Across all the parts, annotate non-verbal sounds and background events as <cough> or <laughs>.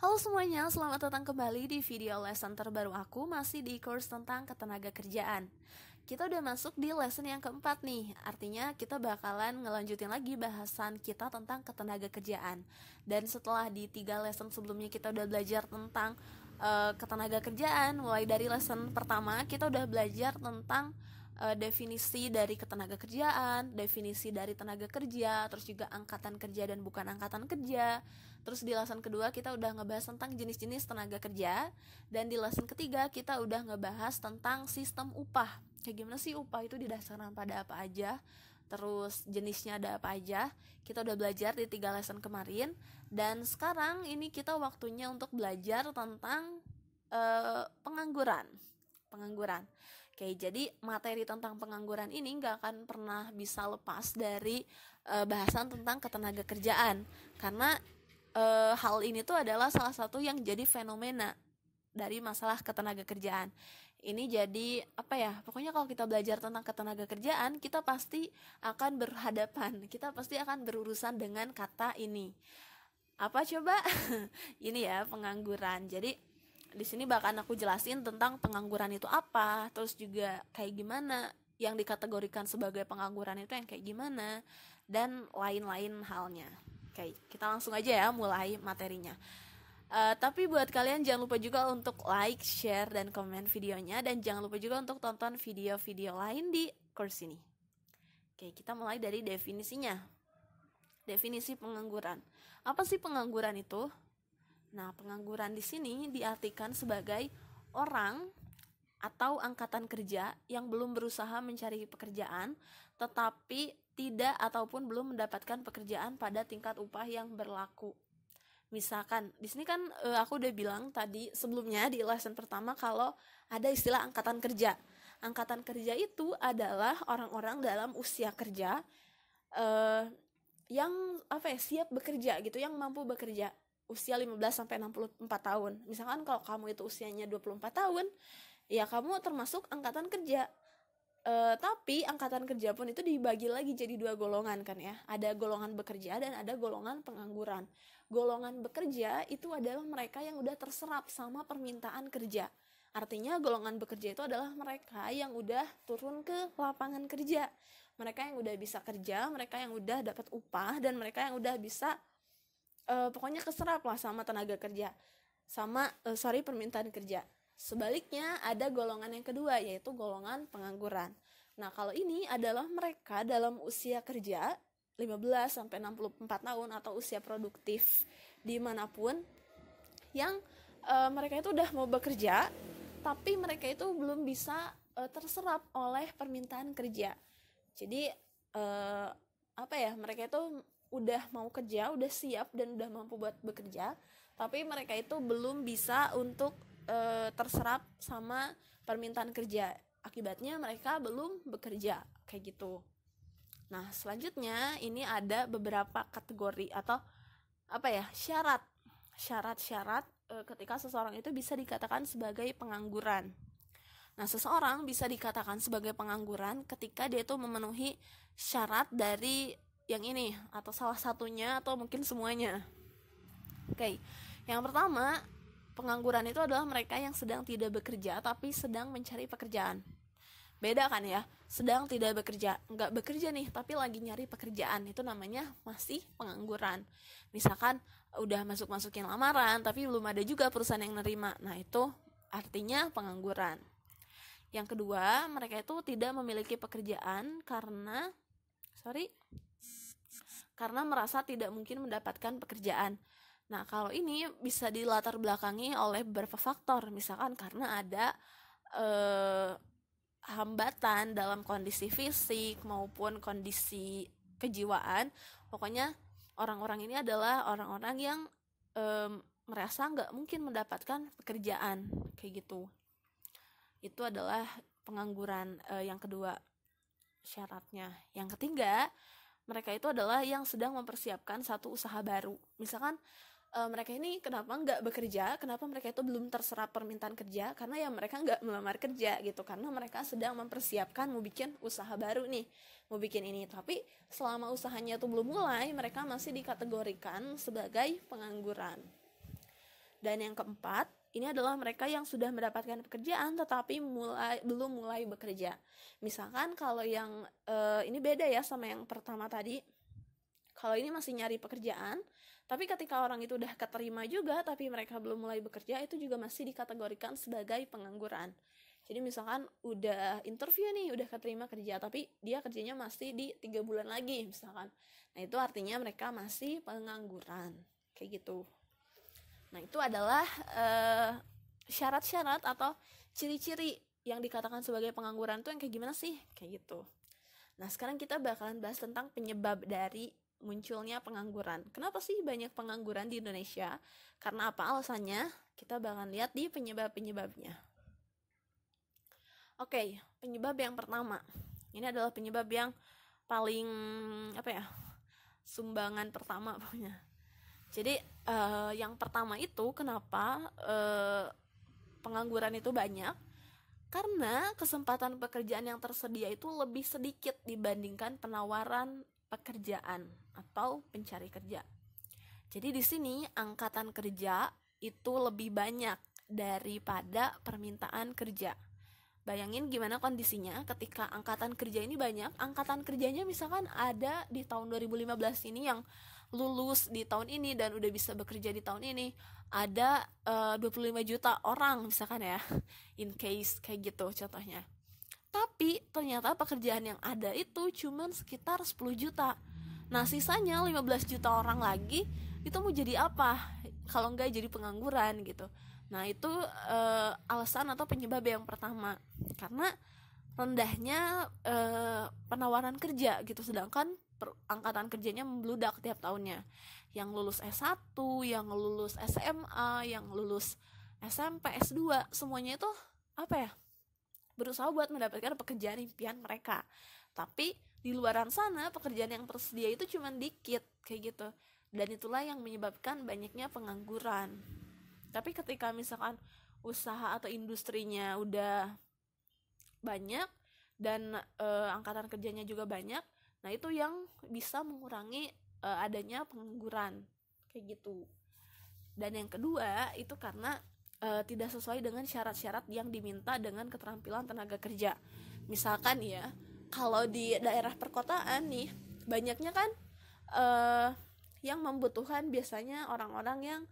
Halo semuanya, selamat datang kembali di video lesson terbaru aku masih di course tentang ketenaga kerjaan. Kita udah masuk di lesson yang keempat nih, artinya kita bakalan ngelanjutin lagi bahasan kita tentang ketenaga kerjaan. Dan setelah di tiga lesson sebelumnya kita udah belajar tentang uh, ketenaga kerjaan, mulai dari lesson pertama kita udah belajar tentang uh, definisi dari ketenaga kerjaan, definisi dari tenaga kerja, terus juga angkatan kerja dan bukan angkatan kerja. Terus di lesson kedua kita udah ngebahas tentang jenis-jenis tenaga kerja dan di lesson ketiga kita udah ngebahas tentang sistem upah. Kayak gimana sih upah itu didasarkan pada apa aja? terus jenisnya ada apa aja. Kita udah belajar di tiga lesson kemarin dan sekarang ini kita waktunya untuk belajar tentang uh, pengangguran. Pengangguran. Oke, jadi materi tentang pengangguran ini nggak akan pernah bisa lepas dari e, bahasan tentang ketenaga kerjaan, karena e, hal ini tuh adalah salah satu yang jadi fenomena dari masalah ketenaga kerjaan. Ini jadi apa ya? Pokoknya kalau kita belajar tentang ketenaga kerjaan, kita pasti akan berhadapan, kita pasti akan berurusan dengan kata ini. Apa coba? <laughs> ini ya pengangguran. Jadi di sini bahkan aku jelasin tentang pengangguran itu apa, terus juga kayak gimana yang dikategorikan sebagai pengangguran itu yang kayak gimana dan lain-lain halnya. Oke, kita langsung aja ya mulai materinya. Uh, tapi buat kalian jangan lupa juga untuk like, share, dan komen videonya dan jangan lupa juga untuk tonton video-video lain di course ini. Oke, kita mulai dari definisinya. Definisi pengangguran. Apa sih pengangguran itu? Nah, pengangguran di sini diartikan sebagai orang atau angkatan kerja yang belum berusaha mencari pekerjaan tetapi tidak ataupun belum mendapatkan pekerjaan pada tingkat upah yang berlaku. Misalkan di sini kan e, aku udah bilang tadi sebelumnya di lesson pertama kalau ada istilah angkatan kerja. Angkatan kerja itu adalah orang-orang dalam usia kerja e, yang apa ya siap bekerja gitu, yang mampu bekerja usia 15 sampai 64 tahun. Misalkan kalau kamu itu usianya 24 tahun, ya kamu termasuk angkatan kerja. E, tapi angkatan kerja pun itu dibagi lagi jadi dua golongan kan ya. Ada golongan bekerja dan ada golongan pengangguran. Golongan bekerja itu adalah mereka yang udah terserap sama permintaan kerja. Artinya golongan bekerja itu adalah mereka yang udah turun ke lapangan kerja. Mereka yang udah bisa kerja, mereka yang udah dapat upah dan mereka yang udah bisa uh, pokoknya keserap lah sama tenaga kerja sama uh, sorry permintaan kerja sebaliknya ada golongan yang kedua yaitu golongan pengangguran nah kalau ini adalah mereka dalam usia kerja 15 sampai 64 tahun atau usia produktif dimanapun yang eh, mereka itu udah mau bekerja tapi mereka itu belum bisa terserap oleh permintaan kerja jadi e, apa ya mereka itu udah mau kerja udah siap dan udah mampu buat bekerja tapi mereka itu belum bisa untuk e, terserap sama permintaan kerja akibatnya mereka belum bekerja kayak gitu nah selanjutnya ini ada beberapa kategori atau apa ya syarat syarat-syarat e, ketika seseorang itu bisa dikatakan sebagai pengangguran Nah, seseorang bisa dikatakan sebagai pengangguran ketika dia itu memenuhi syarat dari yang ini atau salah satunya atau mungkin semuanya. Oke. Yang pertama, pengangguran itu adalah mereka yang sedang tidak bekerja tapi sedang mencari pekerjaan. Beda kan ya? Sedang tidak bekerja, nggak bekerja nih, tapi lagi nyari pekerjaan. Itu namanya masih pengangguran. Misalkan udah masuk-masukin lamaran tapi belum ada juga perusahaan yang nerima. Nah, itu artinya pengangguran. Yang kedua, mereka itu tidak memiliki pekerjaan karena sorry karena merasa tidak mungkin mendapatkan pekerjaan. Nah, kalau ini bisa dilatar belakangi oleh beberapa faktor, misalkan karena ada eh, hambatan dalam kondisi fisik maupun kondisi kejiwaan. Pokoknya orang-orang ini adalah orang-orang yang eh, merasa nggak mungkin mendapatkan pekerjaan kayak gitu itu adalah pengangguran uh, yang kedua syaratnya. Yang ketiga, mereka itu adalah yang sedang mempersiapkan satu usaha baru. Misalkan e, mereka ini kenapa nggak bekerja, kenapa mereka itu belum terserap permintaan kerja, karena ya mereka nggak melamar kerja gitu, karena mereka sedang mempersiapkan mau bikin usaha baru nih, mau bikin ini. Tapi selama usahanya itu belum mulai, mereka masih dikategorikan sebagai pengangguran. Dan yang keempat, ini adalah mereka yang sudah mendapatkan pekerjaan tetapi mulai belum mulai bekerja. Misalkan kalau yang uh, ini beda ya sama yang pertama tadi. Kalau ini masih nyari pekerjaan, tapi ketika orang itu udah keterima juga tapi mereka belum mulai bekerja itu juga masih dikategorikan sebagai pengangguran. Jadi misalkan udah interview nih, udah keterima kerja, tapi dia kerjanya masih di tiga bulan lagi misalkan. Nah itu artinya mereka masih pengangguran, kayak gitu. Nah, itu adalah eh, syarat-syarat uh, atau ciri-ciri yang dikatakan sebagai pengangguran tuh yang kayak gimana sih? Kayak gitu. Nah, sekarang kita bakalan bahas tentang penyebab dari munculnya pengangguran. Kenapa sih banyak pengangguran di Indonesia? Karena apa alasannya? Kita bakalan lihat di penyebab-penyebabnya. Oke, okay, penyebab yang pertama. Ini adalah penyebab yang paling apa ya? Sumbangan pertama pokoknya jadi uh, yang pertama itu kenapa uh, pengangguran itu banyak karena kesempatan pekerjaan yang tersedia itu lebih sedikit dibandingkan penawaran pekerjaan atau pencari kerja. Jadi di sini angkatan kerja itu lebih banyak daripada permintaan kerja. Bayangin gimana kondisinya ketika angkatan kerja ini banyak, angkatan kerjanya misalkan ada di tahun 2015 ini yang lulus di tahun ini dan udah bisa bekerja di tahun ini ada eh, uh, 25 juta orang misalkan ya <laughs> in case kayak gitu contohnya tapi ternyata pekerjaan yang ada itu cuma sekitar 10 juta nah sisanya 15 juta orang lagi itu mau jadi apa kalau enggak jadi pengangguran gitu nah itu uh, alasan atau penyebab yang pertama karena rendahnya e, penawaran kerja gitu sedangkan angkatan kerjanya membludak tiap tahunnya. Yang lulus S1, yang lulus SMA, yang lulus SMP, S2, semuanya itu apa ya? Berusaha buat mendapatkan pekerjaan impian mereka. Tapi di luaran sana pekerjaan yang tersedia itu cuma dikit kayak gitu. Dan itulah yang menyebabkan banyaknya pengangguran. Tapi ketika misalkan usaha atau industrinya udah banyak dan e, angkatan kerjanya juga banyak, nah itu yang bisa mengurangi uh, adanya pengangguran kayak gitu dan yang kedua itu karena uh, tidak sesuai dengan syarat-syarat yang diminta dengan keterampilan tenaga kerja misalkan ya kalau di daerah perkotaan nih banyaknya kan uh, yang membutuhkan biasanya orang-orang yang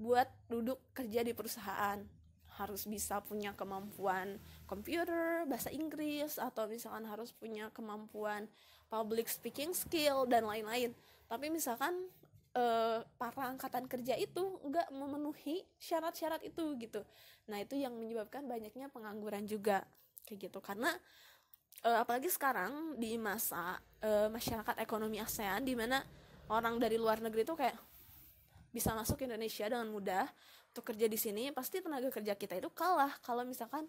buat duduk kerja di perusahaan harus bisa punya kemampuan komputer, bahasa Inggris, atau misalkan harus punya kemampuan public speaking skill dan lain-lain. Tapi misalkan eh, para angkatan kerja itu nggak memenuhi syarat-syarat itu gitu. Nah itu yang menyebabkan banyaknya pengangguran juga kayak gitu karena eh, apalagi sekarang di masa eh, masyarakat ekonomi ASEAN di mana orang dari luar negeri itu kayak bisa masuk Indonesia dengan mudah untuk kerja di sini pasti tenaga kerja kita itu kalah kalau misalkan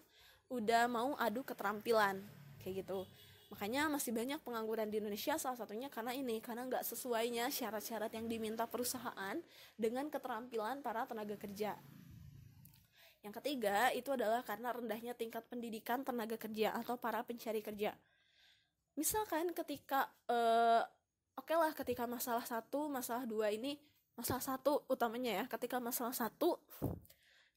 udah mau adu keterampilan kayak gitu makanya masih banyak pengangguran di Indonesia salah satunya karena ini karena nggak sesuainya syarat-syarat yang diminta perusahaan dengan keterampilan para tenaga kerja yang ketiga itu adalah karena rendahnya tingkat pendidikan tenaga kerja atau para pencari kerja misalkan ketika eh, oke okay lah ketika masalah satu masalah dua ini masalah satu utamanya ya ketika masalah satu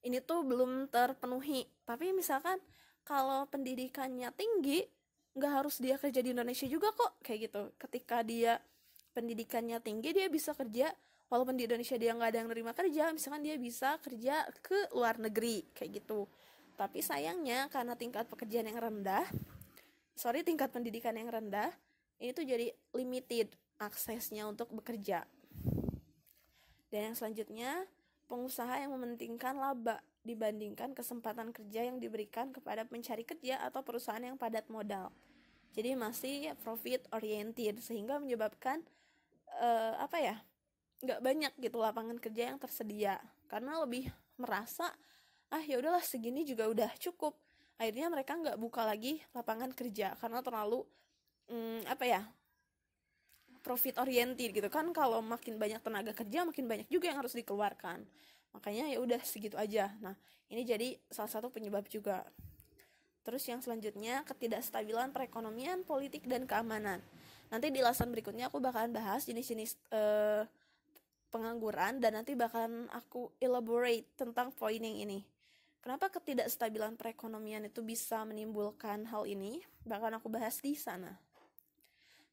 ini tuh belum terpenuhi tapi misalkan kalau pendidikannya tinggi nggak harus dia kerja di Indonesia juga kok kayak gitu ketika dia pendidikannya tinggi dia bisa kerja walaupun di Indonesia dia nggak ada yang nerima kerja misalkan dia bisa kerja ke luar negeri kayak gitu tapi sayangnya karena tingkat pekerjaan yang rendah sorry tingkat pendidikan yang rendah ini tuh jadi limited aksesnya untuk bekerja dan yang selanjutnya, pengusaha yang mementingkan laba dibandingkan kesempatan kerja yang diberikan kepada pencari kerja atau perusahaan yang padat modal. Jadi masih profit oriented sehingga menyebabkan uh, apa ya? nggak banyak gitu lapangan kerja yang tersedia karena lebih merasa ah ya udahlah segini juga udah cukup akhirnya mereka nggak buka lagi lapangan kerja karena terlalu hmm, apa ya profit oriented gitu kan kalau makin banyak tenaga kerja makin banyak juga yang harus dikeluarkan makanya ya udah segitu aja nah ini jadi salah satu penyebab juga terus yang selanjutnya ketidakstabilan perekonomian politik dan keamanan nanti di alasan berikutnya aku bakalan bahas jenis-jenis eh, pengangguran dan nanti bakalan aku elaborate tentang poin yang ini kenapa ketidakstabilan perekonomian itu bisa menimbulkan hal ini bakalan aku bahas di sana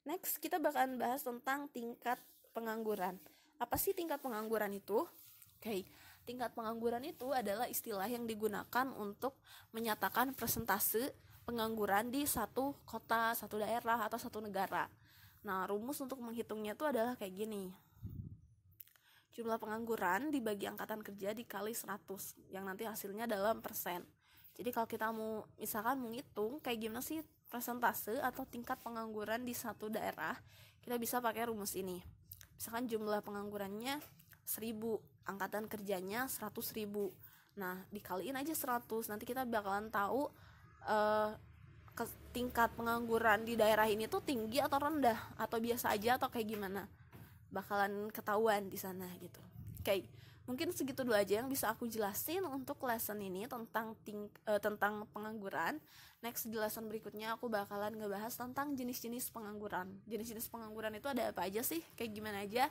Next, kita bakalan bahas tentang tingkat pengangguran. Apa sih tingkat pengangguran itu? Oke, okay. tingkat pengangguran itu adalah istilah yang digunakan untuk menyatakan presentase pengangguran di satu kota, satu daerah, atau satu negara. Nah, rumus untuk menghitungnya itu adalah kayak gini. Jumlah pengangguran dibagi angkatan kerja dikali 100, yang nanti hasilnya dalam persen. Jadi kalau kita mau misalkan menghitung kayak gimana sih persentase atau tingkat pengangguran di satu daerah, kita bisa pakai rumus ini. Misalkan jumlah penganggurannya 1000, angkatan kerjanya 100.000. Nah, dikaliin aja 100, nanti kita bakalan tahu uh, ke tingkat pengangguran di daerah ini tuh tinggi atau rendah atau biasa aja atau kayak gimana. Bakalan ketahuan di sana gitu. Oke. Okay mungkin segitu dulu aja yang bisa aku jelasin untuk lesson ini tentang ting uh, tentang pengangguran next di lesson berikutnya aku bakalan ngebahas tentang jenis-jenis pengangguran jenis-jenis pengangguran itu ada apa aja sih kayak gimana aja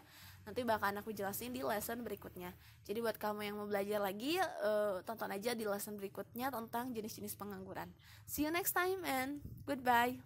nanti bakalan aku jelasin di lesson berikutnya jadi buat kamu yang mau belajar lagi uh, tonton aja di lesson berikutnya tentang jenis-jenis pengangguran see you next time and goodbye